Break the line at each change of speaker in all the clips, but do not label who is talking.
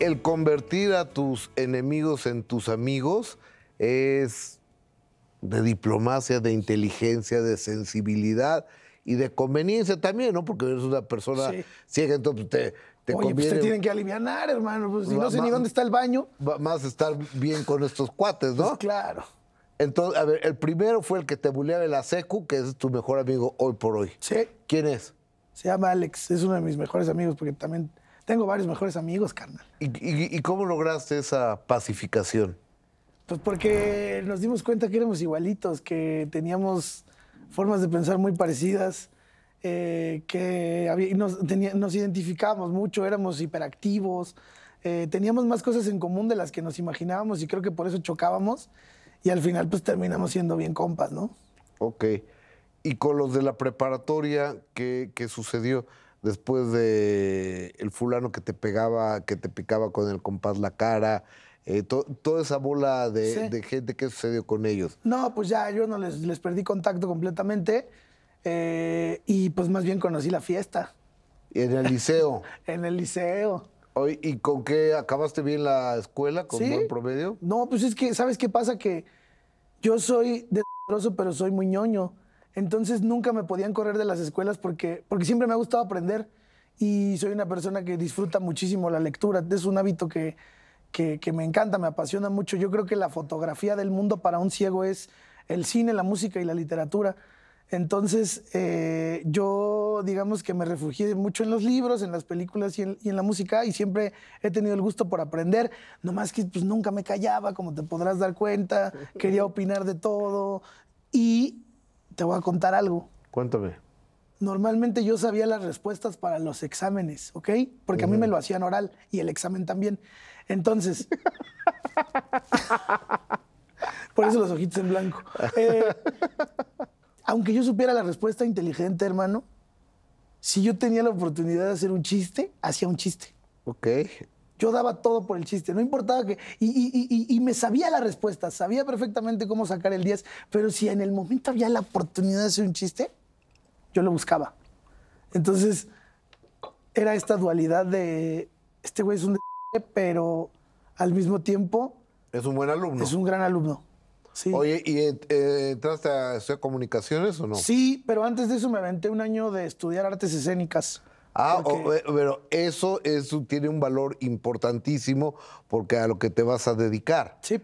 el convertir a tus enemigos en tus amigos es de diplomacia, de inteligencia, de sensibilidad y de conveniencia también, ¿no? Porque eres una persona ciega, entonces te, te pues, te tienen que aliviar, hermano, pues, si no sé ni dónde está el baño. más estar bien con estos cuates, ¿no? Pues, claro. Entonces, a ver, el primero fue el que te buleaba el la secu, que es tu mejor amigo hoy por hoy. Sí. ¿Quién es?
Se llama Alex, es uno de mis mejores amigos porque también tengo varios mejores amigos, carnal.
¿Y, cómo lograste esa pacificación?
Pues porque nos dimos cuenta que éramos igualitos, que teníamos formas de pensar muy parecidas, eh, que nos, identificábamos mucho, éramos hiperactivos, eh, teníamos más cosas en común de las que nos imaginábamos y creo que por eso chocábamos
y al final pues terminamos siendo bien compas, ¿no? Ok. ¿Y con los de la preparatoria qué sucedió? después de el fulano que te pegaba, que te picaba con el compás la cara, eh, toda esa bola de, de, gente, ¿qué sucedió con ellos? No, pues ya yo no les,
perdí contacto completamente eh,
y pues más bien conocí la fiesta. ¿En el liceo? en el liceo. ¿Y con qué acabaste bien la escuela? ¿Con buen promedio? No, pues es que, ¿sabes qué pasa?
Que yo soy de pero soy muy ñoño. Entonces nunca me podían correr de las escuelas porque, porque siempre me ha gustado aprender y soy una persona que disfruta muchísimo la lectura. Es un hábito que, que, me encanta, me apasiona mucho. Yo creo que la fotografía del mundo para un ciego es el cine, la música y la literatura. Entonces, eh, yo digamos que me refugié mucho en los libros, en las películas y en, la música y siempre he tenido el gusto por aprender, nomás que pues, nunca me callaba, como te podrás dar cuenta, quería opinar de todo, te voy a contar algo. Cuéntame. Normalmente yo sabía las respuestas para los exámenes, ¿ok? Porque a mí me lo hacían oral y el examen también. Entonces. por eso los ojitos en blanco. Eh, aunque yo supiera la respuesta inteligente, hermano, si yo tenía la oportunidad de hacer un chiste, hacía un chiste. Ok yo daba todo por el chiste, no importaba que... Y, y, y, y, me sabía la respuesta, sabía perfectamente cómo sacar el 10, pero si en el momento había la oportunidad de hacer un chiste, yo lo buscaba. Entonces, era esta dualidad de, este
güey es un pero al mismo tiempo... Es un buen alumno. Es un gran alumno. Sí. Oye, ¿y eh, entraste a estudiar comunicaciones o no? Sí, pero antes de eso me aventé un año de estudiar artes escénicas. Ah, eh, pero eso, tiene un valor importantísimo porque a lo que te vas a dedicar. Sí.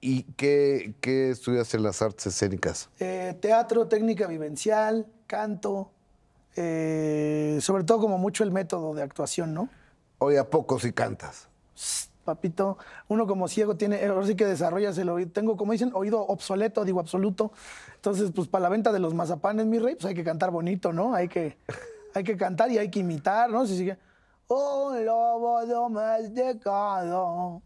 ¿Y qué, estudias en las artes escénicas?
Eh, teatro, técnica vivencial, canto, eh, sobre todo como mucho el método de actuación, ¿no? Oye, ¿a poco
si cantas?
Papito, uno como ciego tiene, ahora sí que desarrollas el oído. Tengo, como dicen, oído obsoleto, digo absoluto. Entonces, pues para la venta de los mazapanes, mi rey, pues hay que cantar bonito, ¿no? Hay que hay que cantar y hay que imitar, ¿no? Si sigue. Un lobo domesticado,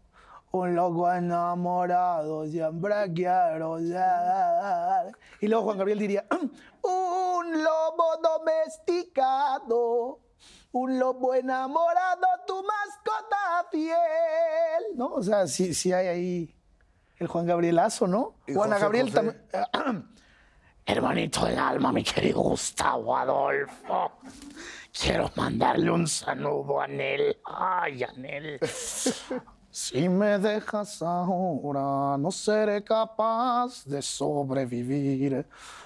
un lobo enamorado, siempre quiero ser. Y luego Juan Gabriel diría, un lobo domesticado, un lobo enamorado, tu mascota fiel. ¿No? O sea, si sí hay ahí el Juan Gabrielazo, ¿no? Juan Gabriel también. Hermanito del alma, mi querido Gustavo Adolfo. Quiero mandarle un saludo a Nel. Ay, a Si me dejas ahora, no seré capaz de sobrevivir.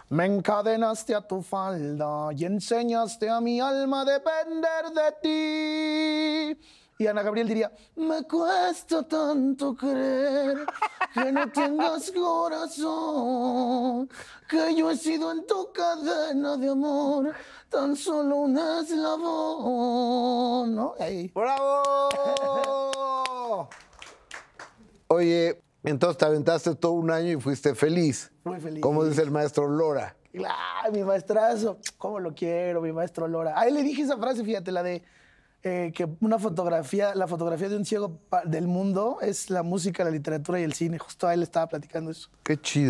Me encadenaste a tu falda y enseñaste a mi alma a depender de ti. Y Ana Gabriel diría, me cuesta tanto creer que no tengas corazón, que yo he sido en tu cadena de amor tan solo un eslabón. ¿No? Ahí. ¡Bravo!
Oye, entonces te aventaste todo un año y fuiste feliz. Muy feliz. Como dice el maestro Lora.
Ay, mi maestrazo, cómo lo quiero, mi maestro Lora. Ahí le dije esa frase, fíjate, la de eh, que una fotografía, la fotografía de un ciego del mundo es la música, la literatura y el cine. Justo a él estaba platicando eso.
Qué chido.